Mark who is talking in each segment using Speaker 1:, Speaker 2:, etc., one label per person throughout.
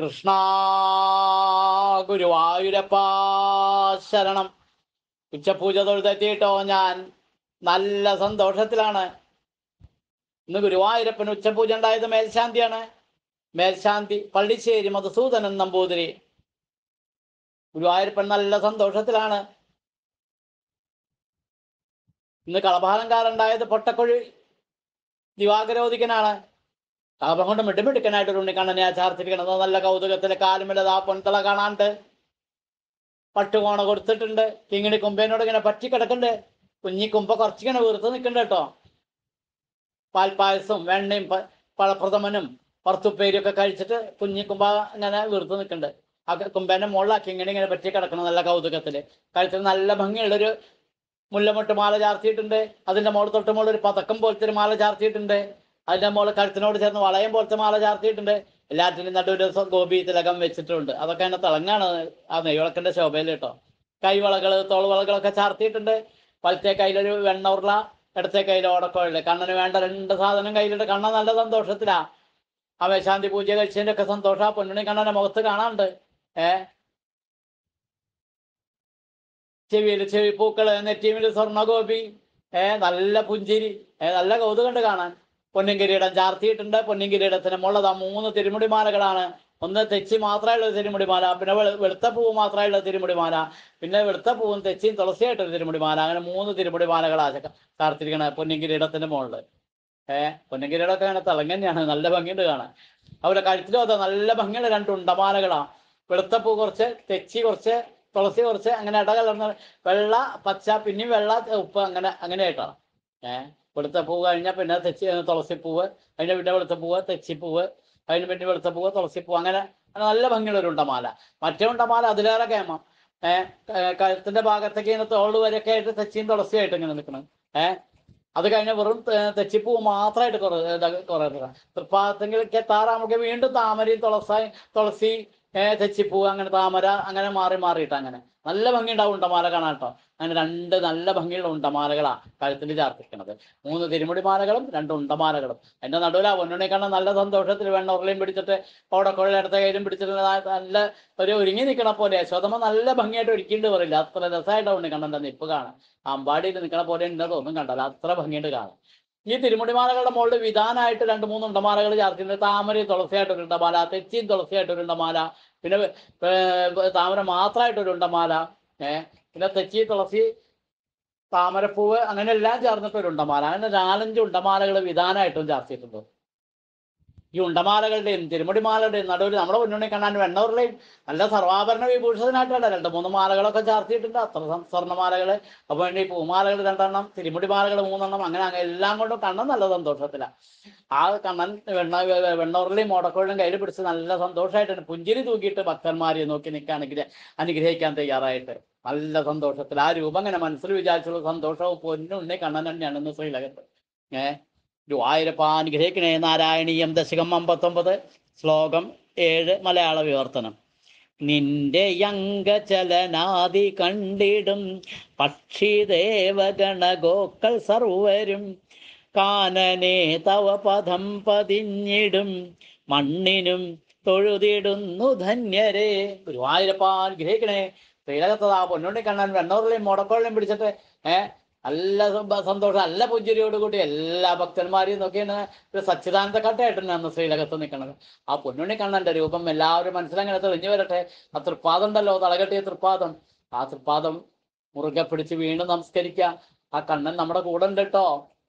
Speaker 1: കൃഷ്ണ ഗുരുവായൂരപ്പ ശരണം ഉച്ചപൂജ തൊഴുതെത്തിയിട്ടോ ഞാൻ നല്ല സന്തോഷത്തിലാണ് ഇന്ന് ഗുരുവായൂരപ്പന് ഉച്ചപൂജ ഉണ്ടായത് മേൽശാന്തിയാണ് മേൽശാന്തി പള്ളിശ്ശേരി മധുസൂദനൻ നമ്പൂതിരി ഗുരുവായൂരപ്പൻ നല്ല സന്തോഷത്തിലാണ് ഇന്ന് കളഭാലങ്കാരുണ്ടായത് പൊട്ടക്കൊഴി ദിവാകരോധികനാണ് താപം കൊണ്ട് മിടുമിടുക്കനായിട്ട് ഒരു ഉണ്ണിക്കണ്ണനെ ചാർത്തിരിക്കണത് നല്ല കൗതുകത്തിൽ കാലുമില്ല ആ പൊൻതള കാണാണ്ട് പട്ടുകോണ കൊടുത്തിട്ടുണ്ട് കിങ്ങിണി കുമ്പേനോട് ഇങ്ങനെ പറ്റി കുഞ്ഞി കുമ്പ കുറച്ചിങ്ങനെ വീർത്ത് നിൽക്കണ്ട കേട്ടോ പാൽപ്പായസവും വെണ്ണയും പഴപ്രഥമനും ഒക്കെ കഴിച്ചിട്ട് കുഞ്ഞി കുമ്പ ഇങ്ങനെ വീർത്ത് നിൽക്കണ്ട് ആ കുമ്പേന്റെ മുകളിൽ കിങ്ങിണി ഇങ്ങനെ പറ്റി കിടക്കണം നല്ല കൗതുകത്തില് കഴിച്ചിട്ട് നല്ല ഭംഗിയുള്ളൊരു മുല്ലമൊട്ട് മാല ചാർത്തിയിട്ടുണ്ട് അതിന്റെ മുകളിൽ തൊട്ട് മുകളിൽ ഒരു പതക്കം പോലത്തെ ഒരു മാല ചാർത്തിയിട്ടുണ്ട് അതിന്റെ മോളെ കഴുത്തിനോട് ചേർന്ന് വളയം പോലത്തെ മാല ചാർത്തിയിട്ടുണ്ട് എല്ലാറ്റിനും നടുവ് ദിവസം ഗോപി തിലകം വെച്ചിട്ടുണ്ട് അതൊക്കെ എന്റെ തിളങ്ങാണ് ആ നെയ്വിളക്കിന്റെ ശോഭയിൽ കേട്ടോ കൈവളകള് തോളവളകളൊക്കെ ചാർത്തിയിട്ടുണ്ട് വലത്തെ കയ്യിലൊരു ഉരുള ഇടത്തെ കയ്യിൽ ഓടക്കോഴില് കണ്ണന് വേണ്ട രണ്ട് സാധനം കയ്യിലുണ്ട് കണ്ണൻ നല്ല സന്തോഷത്തിലാ ആ വേശാന്തി പൂജ കഴിച്ചതിന്റെ ഒക്കെ സന്തോഷം ആ പൊന്നണി കണ്ണന്റെ മുഖത്ത് കാണാണ്ട് ഏ ചെവിയിൽ ചെവിപ്പൂക്കള് നെറ്റീമില് സ്വർണ്ണഗോപി ഏ നല്ല പുഞ്ചിരി ഏ നല്ല കൗതുകണ്ട് കാണാൻ കിരീടം ചാർത്തിയിട്ടുണ്ട് കിരീടത്തിന് മുള്ളത് ആ മൂന്ന് തിരുമുടിമാലകളാണ് ഒന്ന് തെച്ചി മാത്രമായുള്ള തിരുമുടിമാല പിന്നെ വെളുത്ത പൂവ് മാത്രമായുള്ള തിരുമുടിമാല പിന്നെ വെളുത്ത പൂവും തെച്ചിയും തുളസിയായിട്ടുള്ള തിരുമുടിമാല അങ്ങനെ മൂന്ന് തിരുമുടിമാലകളാണ് പൊന്നിൻ പൊന്നിൻകിരീടത്തിന്റെ മുകളിൽ ഏഹ് കിരീടമൊക്കെ അങ്ങനെ തിളങ്ങന്നെയാണ് നല്ല ഭംഗിയുണ്ട് കാണാൻ അവരുടെ കഴുത്തിലും അതാ നല്ല ഭംഗിയുള്ള രണ്ട് ഉണ്ടമാലകളാ വെളുത്ത പൂ കുറച്ച് തെച്ചി കുറച്ച് തുളസി കുറച്ച് അങ്ങനെ ഇടകലർന്ന വെള്ള പച്ച പിന്നെയും വെള്ള ഉപ്പ് അങ്ങനെ അങ്ങനെയായിട്ടാണ് ഏഹ് പൂവ് കഴിഞ്ഞാൽ പിന്നെ തെച്ചി പൂവ് അതിൻ്റെ പിന്നെ തെച്ചി പൂവ് അതിന് പിന്നെ തുളസി പൂവ് അങ്ങനെ നല്ല ഭംഗിയുള്ള ഒരു ഉണ്ടമാല മറ്റേ ഉണ്ടമാല അതിലേറെ കേമം ഏഹ് കഴുത്തിന്റെ ഭാഗത്തേക്ക് ഇങ്ങനെ തോള് വരെയൊക്കെ ആയിട്ട് തെച്ചിയും തുളസിയായിട്ട് ഇങ്ങനെ നിൽക്കണം ഏഹ് അത് കഴിഞ്ഞാൽ വെറും തെച്ചിപ്പൂ മാത്രമായിട്ട് കുറേ കുറേ തൃപ്പാദത്തെങ്കിലൊക്കെ താറാമുഖം വീണ്ടും താമരയും തുളസായി തുളസി തെച്ചിപ്പൂ അങ്ങനെ താമര അങ്ങനെ മാറി മാറിയിട്ട് അങ്ങനെ നല്ല ഉണ്ടാവും ഉണ്ടമാല കാണാൻ കേട്ടോ അങ്ങനെ രണ്ട് നല്ല ഭംഗിയുള്ള ഉണ്ടമാലകളാ കഴുത്തിൽ ചാർത്തിക്കണത് മൂന്ന് തിരുമുടി മാലകളും രണ്ട് ഉണ്ടമാലകളും എന്റെ നടുവിലാ ഒന്നുണി കണ്ട നല്ല സന്തോഷത്തിൽ വേണ്ട ഉരുളയും പിടിച്ചിട്ട് ഓടക്കുഴൽ അടുത്ത കയ്യിലും പിടിച്ചിട്ട് നല്ല ഒരു ഒരുങ്ങി നിൽക്കണ പോലെ ശോതമ നല്ല ഭംഗിയായിട്ട് ഒരുക്കിയിട്ട് പറയില്ല അത്ര രസമായിട്ടാണ് ഉണ്ണി കണ്ടെന്താ നിപ്പ് കാണാം അമ്പാടിയിൽ നിൽക്കണ പോലെ ഉണ്ടോ ഒന്നും കണ്ടല്ല അത്ര ഭംഗിയായിട്ട് കാണാം ഈ തിരുമുടിമാലകളുടെ മുകളിൽ വിധാനമായിട്ട് രണ്ട് മൂന്ന് ഉണ്ടമാലകൾ ചേർത്തിട്ടുണ്ട് താമര തുളസിയായിട്ടൊരു ഉണ്ടമാല തെച്ചിയും തുളസിയായിട്ടൊരു ഉണ്ടമാല പിന്നെ താമര മാത്രമായിട്ടൊരു ഉണ്ടമാല ഏർ പിന്നെ തെച്ചി തുളസി താമരപ്പൂവ് അങ്ങനെ എല്ലാം ചേർന്നിട്ടൊരു ഉണ്ടമാല അങ്ങനെ നാലഞ്ച് ഉണ്ടമാലകൾ വിധാനമായിട്ടും ചേർത്തിട്ടുണ്ട് ഈ ഉണ്ടമാലകളുടെയും തിരുമുടിമാലകളുടെയും നടുവിൽ നമ്മുടെ മുന്നണി കണ്ണാൻ വെണ്ണവരുടെയും നല്ല സർവാഭരണ വിഭൂഷണനായിട്ടാണ് രണ്ട് മൂന്ന് മാലകളൊക്കെ ചാർത്തിയിട്ടുണ്ട് അത്ര സ്വർണ്ണമാലകൾ അപ്പൊ ഈ പൂമാലകൾ രണ്ടെണ്ണം തിരുമുടിമാലകൾ മൂന്നെണ്ണം അങ്ങനെ അങ്ങനെ എല്ലാം കൊണ്ടും കണ്ണൻ നല്ല സന്തോഷത്തിലാണ് ആ കണ്ണൻ വെണ്ണ വെണ്ണവരുടെയും മോടക്കോടിലും കയ്യിൽ പിടിച്ച് നല്ല സന്തോഷമായിട്ടുണ്ട് പുഞ്ചിരി തൂക്കിയിട്ട് ഭക്തന്മാരെ നോക്കി നിൽക്കുകയാണെങ്കിൽ അനുഗ്രഹിക്കാൻ തയ്യാറായിട്ട് നല്ല സന്തോഷത്തിൽ ആ രൂപം ഇങ്ങനെ മനസ്സിൽ വിചാരിച്ചുള്ള സന്തോഷവും പൊന്നുണ്ണി കണ്ണൻ തന്നെയാണ് ശ്രീലകത്ത് ഏഹ് ഗുരുവായൂരപ്പ അനുഗ്രഹിക്കണേ നാരായണീയം ദശകം അമ്പത്തൊമ്പത് ശ്ലോകം ഏഴ് മലയാള വിവർത്തനം നിന്റെ ചലനാദി കണ്ടിടും പക്ഷി ദേവഗണഗോക്കൾ സർവരും കാനനെ തവ പദം പതിഞ്ഞിടും മണ്ണിനും തൊഴുതിടുന്നു ധന്യരെ ഗുരുവായൂരപ്പാൻ ഗ്രഹിക്കണേ ശ്രീലകത്തതാ പൊന്നുണ്ണി കണ്ണൻ വെണ്ണൂറിലെയും മുടക്കോളിലെയും പിടിച്ചിട്ട് ഏഹ് നല്ല സന്തോഷം നല്ല പുഞ്ചിരിയോട് കൂടി എല്ലാ ഭക്തന്മാരെയും നോക്കിയാണ് ഒരു സച്ചിദാനന്ദ കട്ടയായിട്ടാണ് അന്ന് ശ്രീലകത്ത് നിൽക്കുന്നത് ആ പൊന്നുണ്ണി കണ്ണന്റെ രൂപം എല്ലാവരും മനസ്സിലങ്ങനെ തെളിഞ്ഞു വരട്ടെ ആ തൃപ്പാദം ഉണ്ടല്ലോ തളകെട്ടിയ തൃപ്പാദം ആ തൃപ്പാദം മുറുകെ പിടിച്ച് വീണ്ടും നമസ്കരിക്കുക ആ കണ്ണൻ നമ്മുടെ കൂടെ ഉണ്ട് കേട്ടോ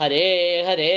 Speaker 1: हरे हरे